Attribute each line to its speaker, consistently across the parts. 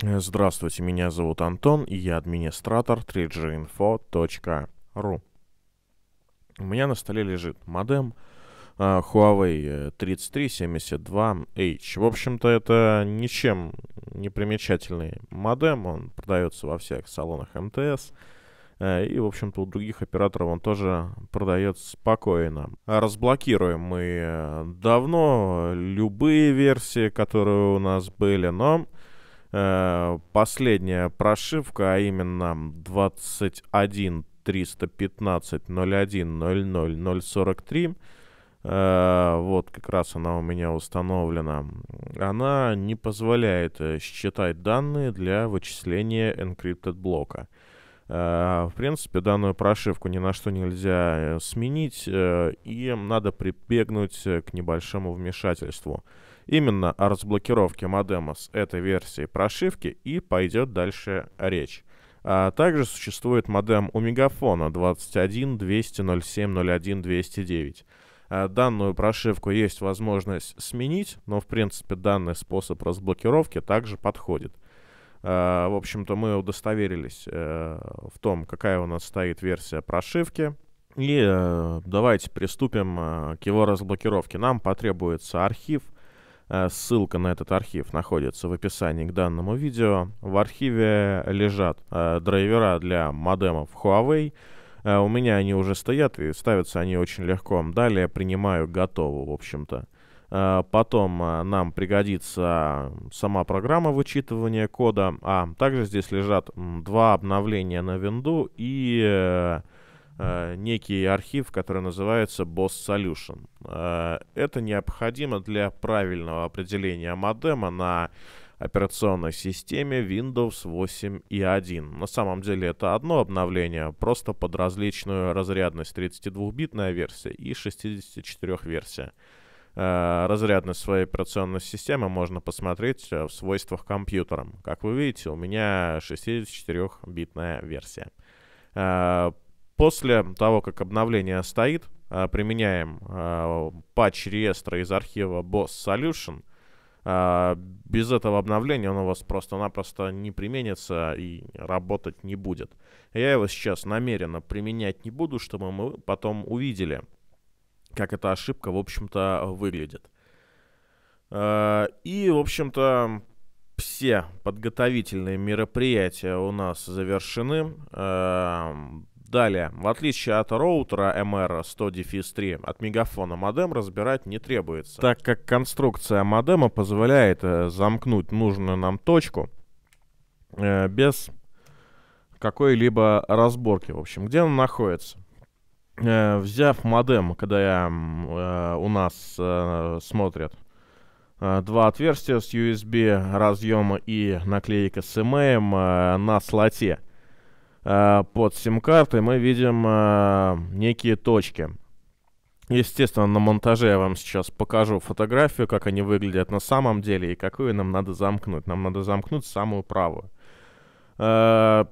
Speaker 1: Э, здравствуйте, меня зовут Антон, и я администратор 3ginfo.ru. У меня на столе лежит модем uh, Huawei 3372H. Э, в общем-то, это ничем не примечательный модем, он продается во всех салонах МТС. и, в общем-то, у других операторов он тоже продается спокойно. Разблокируем мы давно любые версии, которые у нас были, но Э, последняя прошивка, а именно 21 315 01 00 043. Вот как раз она у меня установлена. Она не позволяет э, считать данные для вычисления encrypted блока. Э, в принципе, данную прошивку ни на что нельзя сменить, и надо прибегнуть к небольшому вмешательству – Именно о разблокировке модема с этой версии прошивки и пойдет дальше речь. А также существует модем у Мегафона 21 200 07 01 209. Данную прошивку есть возможность сменить, но в принципе данный способ разблокировки также подходит. А, в общем-то мы удостоверились э, в том, какая у нас стоит версия прошивки. И э, давайте приступим э, к его разблокировке. Нам потребуется архив – Э, ссылка на этот архив находится в описании к данному видео. В архиве лежат э, драйвера для модемов Huawei. Э, у меня они уже стоят и ставятся они очень легко. Далее принимаю готовую, в общем-то. Потом нам пригодится сама программа вычитывания кода. А также здесь лежат два обновления на винду и Э, некий архив, который называется Boss Solution. Э, это необходимо для правильного определения модема на операционной системе Windows 8 и 1. На самом деле это одно обновление, просто под различную разрядность 32-битная версия и 64-версия. Э, разрядность своей операционной системы можно посмотреть в свойствах компьютера. Как вы видите, у меня 64-битная версия После того, как обновление стоит, э, применяем э, патч реестра из архива Boss Solution. Э, без этого обновления он у вас просто-напросто не применится и работать не будет. Я его сейчас намеренно применять не буду, чтобы мы потом увидели, как эта ошибка, в общем-то, выглядит. И, в общем-то, все подготовительные мероприятия у нас завершены. Эм, Далее, в отличие от роутера MR100-3, от мегафона модем разбирать не требуется, так как конструкция модема позволяет э, замкнуть нужную нам точку э, без какой-либо разборки. В общем, где она находится? Э, взяв модем, когда я, э, у нас э, смотрят э, два отверстия с USB разъема и наклейка с EMAIM э, на слоте – Э, под сим-картой мы видим э, некие точки. Естественно, на монтаже я вам сейчас покажу фотографию, как они выглядят на самом деле и какую нам надо замкнуть. Нам надо замкнуть самую правую. Э,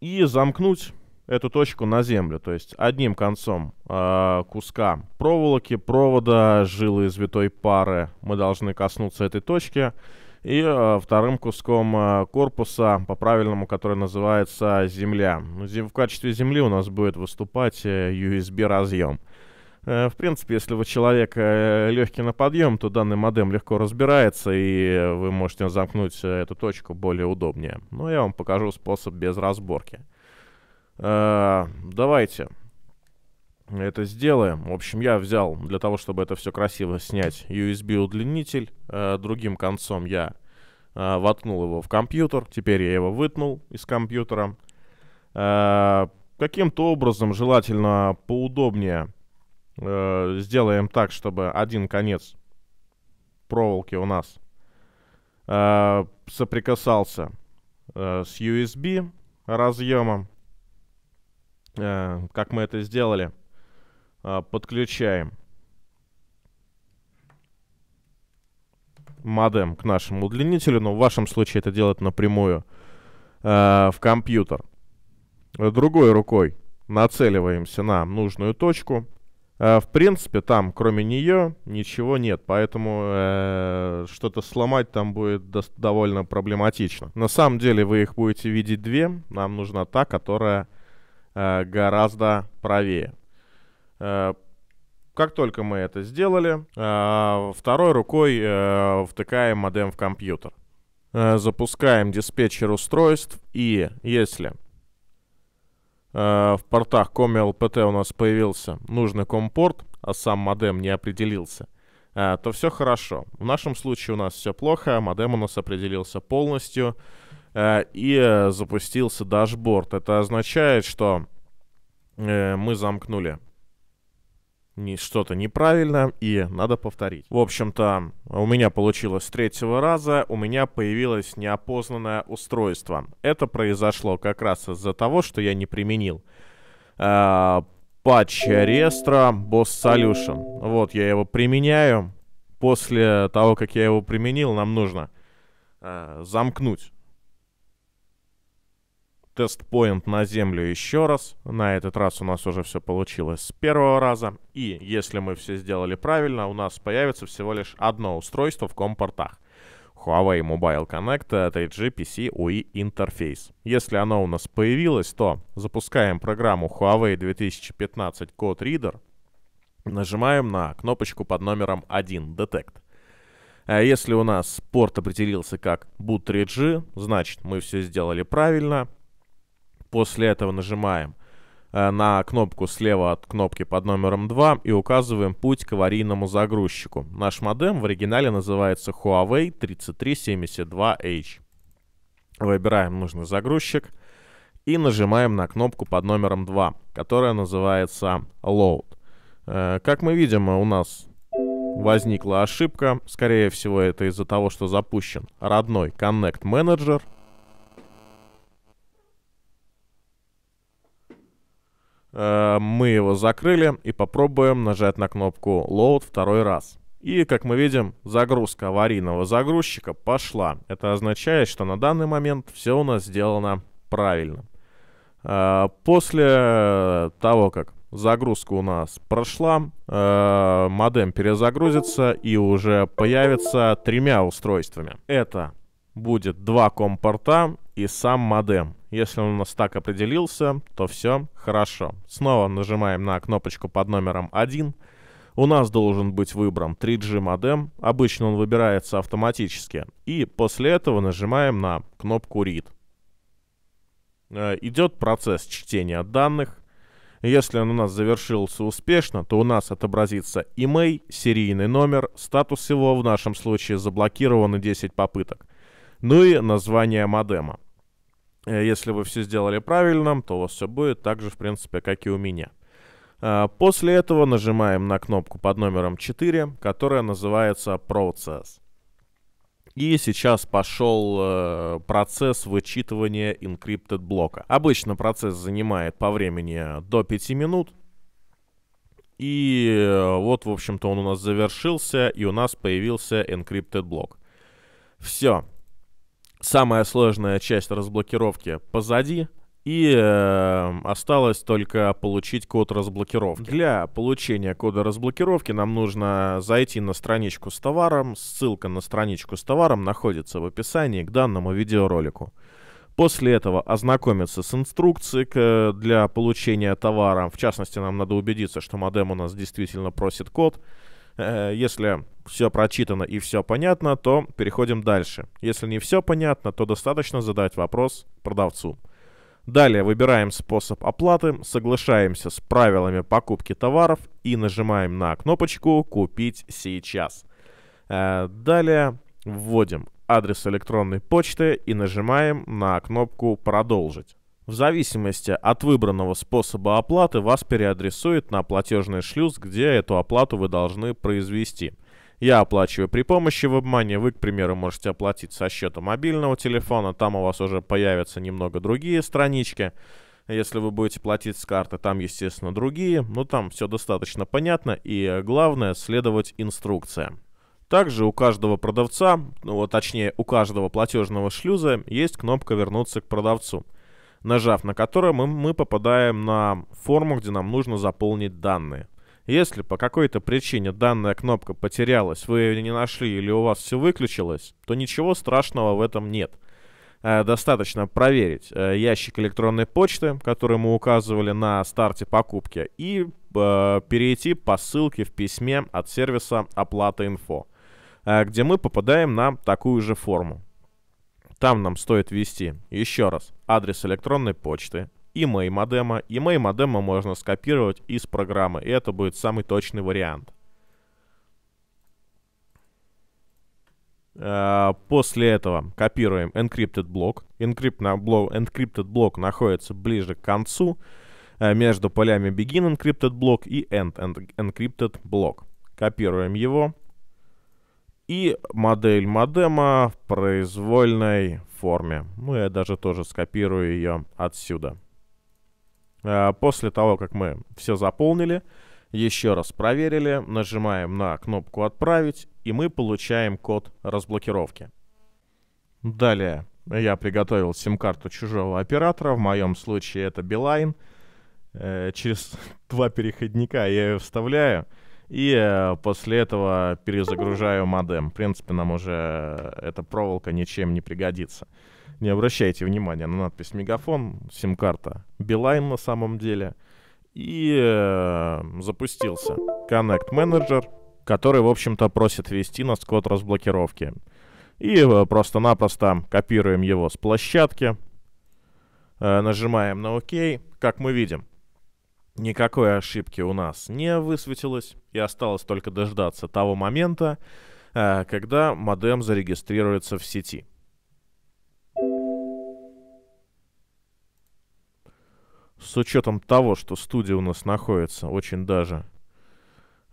Speaker 1: и замкнуть эту точку на землю. То есть одним концом куска проволоки, провода, жилы из витой пары мы должны коснуться этой точки и э, вторым куском э, корпуса, по-правильному, который называется земля. Ну, в качестве земли у нас будет выступать USB-разъем. Э, в принципе, если вы человек легкий на подъем, то данный модем легко разбирается, и вы можете замкнуть эту точку более удобнее. Но я вам покажу способ без разборки. Давайте это сделаем. В общем, я взял для того, чтобы это все красиво снять, USB-удлинитель. Э, другим концом я э, воткнул его в компьютер. Теперь я его вытнул из компьютера. Э, каким-то образом, желательно поудобнее, э, сделаем так, чтобы один конец проволоки у нас соприкасался с USB разъемом. как мы это сделали – а, подключаем модем к нашему удлинителю, но в вашем случае это делать напрямую э, в компьютер. Другой рукой нацеливаемся на нужную точку. Э, в принципе, там, кроме нее, ничего нет, поэтому э, что-то сломать там будет довольно проблематично. На самом деле вы их будете видеть две, нам нужна та, которая э, гораздо правее. Э, как только мы это сделали, э, второй рукой э, втыкаем модем в компьютер. Запускаем диспетчер устройств и если в портах LPT у нас появился нужный компорт, а сам модем не определился, то все хорошо. В нашем случае у нас все плохо, модем у нас определился полностью и запустился дашборд. Это означает, что мы замкнули что-то неправильно и надо повторить. В общем-то, у меня получилось с третьего раза, у меня появилось неопознанное устройство. Это произошло как раз из-за того, что я не применил э, патч реестра Boss Solution. Вот, я его применяю. После того, как я его применил, нам нужно э, замкнуть тест-поинт на землю еще раз. На этот раз у нас уже все получилось с первого раза. И если мы все сделали правильно, у нас появится всего лишь одно устройство в компортах. Huawei Mobile Connect 3G PC UI интерфейс. Если оно у нас появилось, то запускаем программу Huawei 2015 Code Reader, нажимаем на кнопочку под номером 1 Detect. А если у нас порт определился как Boot 3G, значит мы все сделали правильно. После этого нажимаем э, на кнопку слева от кнопки под номером 2 и указываем путь к аварийному загрузчику. Наш модем в оригинале называется Huawei 3372H. Выбираем нужный загрузчик и нажимаем на кнопку под номером 2, которая называется Load. Э, как мы видим, у нас возникла ошибка. Скорее всего, это из-за того, что запущен родной Connect Manager – Э, мы его закрыли и попробуем нажать на кнопку Load второй раз. И, как мы видим, загрузка аварийного загрузчика пошла. Это означает, что на данный момент все у нас сделано правильно. Э, после того, как загрузка у нас прошла, э, модем перезагрузится и уже появится тремя устройствами. Это будет два компорта и сам модем. Если он у нас так определился, то все хорошо. Снова нажимаем на кнопочку под номером 1. У нас должен быть выбран 3G модем. Обычно он выбирается автоматически. И после этого нажимаем на кнопку Read. Э, Идет процесс чтения данных. Если он у нас завершился успешно, то у нас отобразится email, серийный номер, статус его в нашем случае заблокированы 10 попыток, ну и название модема. Э, если вы все сделали правильно, то у вас все будет так же, в принципе, как и у меня. А, после этого нажимаем на кнопку под номером 4, которая называется «Процесс». И сейчас пошел э, процесс вычитывания encrypted блока. Обычно процесс занимает по времени до 5 минут. И э, вот, в общем-то, он у нас завершился, и у нас появился encrypted блок. Все, самая сложная часть разблокировки позади. И э, осталось только получить код разблокировки. Для получения кода разблокировки нам нужно зайти на страничку с товаром. Ссылка на страничку с товаром находится в описании к данному видеоролику. После этого ознакомиться с инструкцией для получения товара. В частности, нам надо убедиться, что модем у нас действительно просит код. Э, если все прочитано и все понятно, то переходим дальше. Если не все понятно, то достаточно задать вопрос продавцу. Далее выбираем способ оплаты, соглашаемся с правилами покупки товаров и нажимаем на кнопочку «Купить сейчас». Э, далее вводим адрес электронной почты и нажимаем на кнопку «Продолжить». В зависимости от выбранного способа оплаты вас переадресует на платежный шлюз, где эту оплату вы должны произвести – я оплачиваю при помощи WebMoney. Вы, к примеру, можете оплатить со счета мобильного телефона. Там у вас уже появятся немного другие странички. Если вы будете платить с карты, там, естественно, другие. Но ну, там все достаточно понятно. И главное, следовать инструкциям. Также у каждого продавца, ну, точнее, у каждого платежного шлюза есть кнопка «Вернуться к продавцу», нажав на которую мы, мы попадаем на форму, где нам нужно заполнить данные. Если по какой-то причине данная кнопка потерялась, вы ее не нашли или у вас все выключилось, то ничего страшного в этом нет. Э, достаточно проверить э, ящик электронной почты, который мы указывали на старте покупки, и э, перейти по ссылке в письме от сервиса оплата инфо, где мы попадаем на такую же форму. Там нам стоит ввести еще раз адрес электронной почты, EMA модема. EMA модема можно скопировать из программы, и это будет самый точный вариант. Э, после этого копируем encrypted блок. Encrypted блок находится ближе к концу, э, между полями begin encrypted блок и end encrypted блок. Копируем его. И модель модема в произвольной форме. Ну, я даже тоже скопирую ее отсюда. А, после того, как мы все заполнили, еще раз проверили, нажимаем на кнопку «Отправить», и мы получаем код разблокировки. Далее я приготовил сим-карту чужого оператора, в моем случае это Билайн. Э, через два переходника я ее вставляю, и э, после этого перезагружаю модем. В принципе, нам уже э, эта проволока ничем не пригодится не обращайте внимания на надпись «Мегафон», «Сим-карта», «Билайн» на самом деле. И э, запустился Connect Manager, который, в общем-то, просит ввести нас код разблокировки. И э, просто-напросто копируем его с площадки, э, нажимаем на «Ок». Как мы видим, никакой ошибки у нас не высветилось, и осталось только дождаться того момента, э, когда модем зарегистрируется в сети. с учетом того, что студия у нас находится очень даже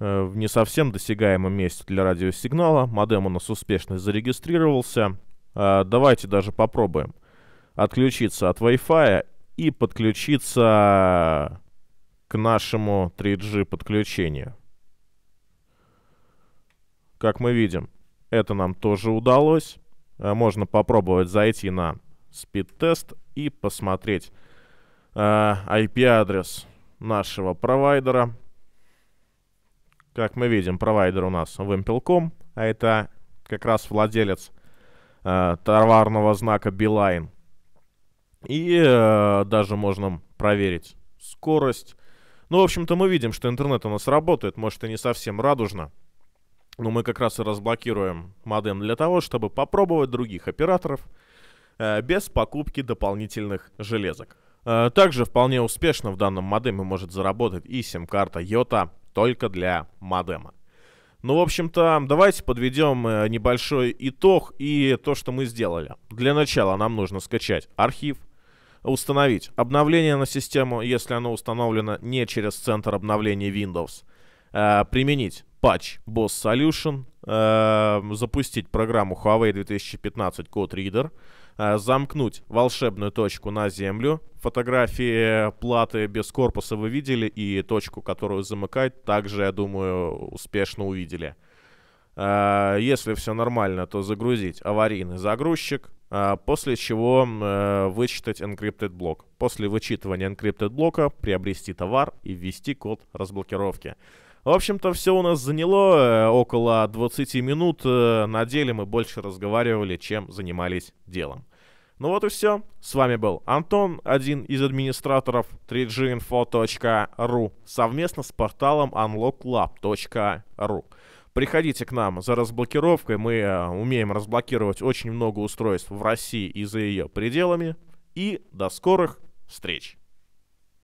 Speaker 1: э, в не совсем досягаемом месте для радиосигнала, модем у нас успешно зарегистрировался. А, давайте даже попробуем отключиться от Wi-Fi и подключиться к нашему 3G подключению. Как мы видим, это нам тоже удалось. Э, можно попробовать зайти на спид-тест и посмотреть, Э, IP-адрес нашего провайдера. Как мы видим, провайдер у нас Wimpel.com, а это как раз владелец э, товарного знака Beeline. И э, даже можно проверить скорость. Ну, в общем-то, мы видим, что интернет у нас работает, может и не совсем радужно. Но мы как раз и разблокируем модем для того, чтобы попробовать других операторов э, без покупки дополнительных железок. Э, также вполне успешно в данном модеме может заработать и сим-карта Йота только для модема. Ну, в общем-то, давайте подведем э, небольшой итог и то, что мы сделали. Для начала нам нужно скачать архив, установить обновление на систему, если оно установлено не через центр обновления Windows, э, применить патч Boss Solution, Эм, запустить программу Huawei 2015 Code Reader, э, замкнуть волшебную точку на землю. Фотографии э, платы без корпуса вы видели, и точку, которую замыкает, также, я думаю, успешно увидели. Э, если все нормально, то загрузить аварийный загрузчик, после чего э, вычитать encrypted блок. После вычитывания encrypted блока приобрести товар и ввести код разблокировки. В общем-то, все у нас заняло э, около 20 минут. Э, на деле мы больше разговаривали, чем занимались делом. Ну вот и все. С вами был Антон, один из администраторов 3ginfo.ru совместно с порталом unlocklab.ru. Приходите к нам за разблокировкой. Мы э, умеем разблокировать очень много устройств в России и за ее пределами. И до скорых встреч!